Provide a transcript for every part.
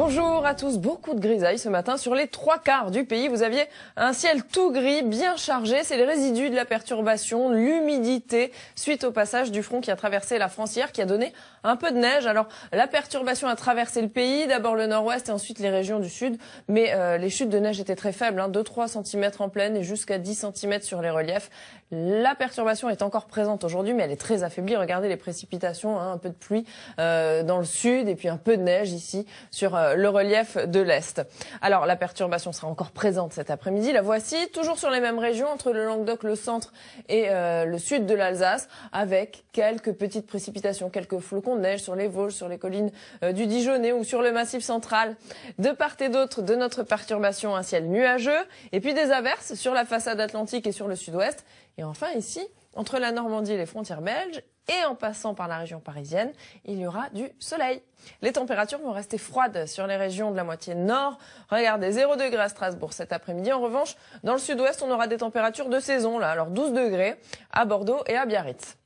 Bonjour à tous. Beaucoup de grisailles ce matin sur les trois quarts du pays. Vous aviez un ciel tout gris, bien chargé. C'est les résidus de la perturbation, l'humidité suite au passage du front qui a traversé la francière, qui a donné un peu de neige. Alors la perturbation a traversé le pays, d'abord le nord-ouest et ensuite les régions du sud. Mais euh, les chutes de neige étaient très faibles, hein, 2-3 cm en plaine et jusqu'à 10 cm sur les reliefs. La perturbation est encore présente aujourd'hui, mais elle est très affaiblie. Regardez les précipitations, hein. un peu de pluie euh, dans le sud et puis un peu de neige ici sur euh, le relief de l'Est. Alors la perturbation sera encore présente cet après-midi. La voici, toujours sur les mêmes régions, entre le Languedoc, le centre et euh, le sud de l'Alsace, avec quelques petites précipitations, quelques flocons de neige sur les Vosges, sur les collines euh, du Dijonais ou sur le massif central. De part et d'autre de notre perturbation, un ciel nuageux, et puis des averses sur la façade atlantique et sur le sud-ouest. Et enfin ici, entre la Normandie et les frontières belges, et en passant par la région parisienne, il y aura du soleil. Les températures vont rester froides sur les régions de la moitié nord. Regardez, 0 degré à Strasbourg cet après-midi. En revanche, dans le sud-ouest, on aura des températures de saison, là, alors 12 degrés à Bordeaux et à Biarritz.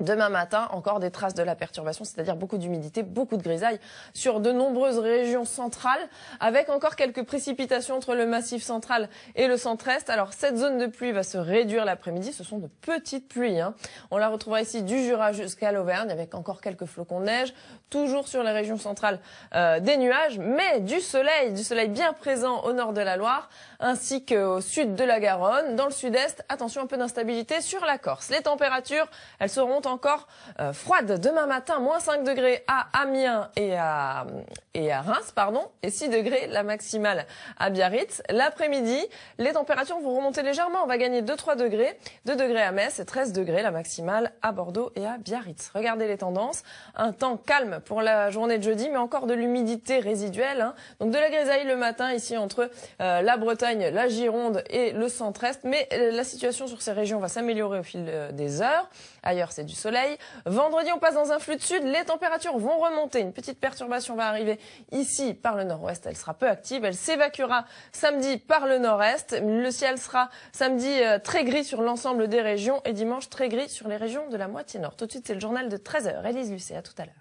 Demain matin, encore des traces de la perturbation, c'est-à-dire beaucoup d'humidité, beaucoup de grisaille sur de nombreuses régions centrales, avec encore quelques précipitations entre le massif central et le centre-est. Alors cette zone de pluie va se réduire l'après-midi, ce sont de petites pluies. Hein. On la retrouvera ici du Jura jusqu'à l'Auvergne, avec encore quelques flocons de neige, toujours sur les régions centrales euh, des nuages, mais du soleil, du soleil bien présent au nord de la Loire, ainsi qu'au sud de la Garonne. Dans le sud-est, attention un peu d'instabilité sur la Corse. Les températures, elles seront encore euh, froide. Demain matin, moins 5 degrés à Amiens et à, et à Reims, pardon, et 6 degrés la maximale à Biarritz. L'après-midi, les températures vont remonter légèrement. On va gagner 2-3 degrés, 2 degrés à Metz et 13 degrés la maximale à Bordeaux et à Biarritz. Regardez les tendances. Un temps calme pour la journée de jeudi, mais encore de l'humidité résiduelle. Hein. Donc de la grisaille le matin ici entre euh, la Bretagne, la Gironde et le centre-est. Mais euh, la situation sur ces régions va s'améliorer au fil des heures. Ailleurs, c'est du soleil. Vendredi, on passe dans un flux de sud. Les températures vont remonter. Une petite perturbation va arriver ici par le nord-ouest. Elle sera peu active. Elle s'évacuera samedi par le nord-est. Le ciel sera samedi euh, très gris sur l'ensemble des régions et dimanche très gris sur les régions de la moitié nord. Tout de suite, c'est le journal de 13h. Élise Lucet, à tout à l'heure.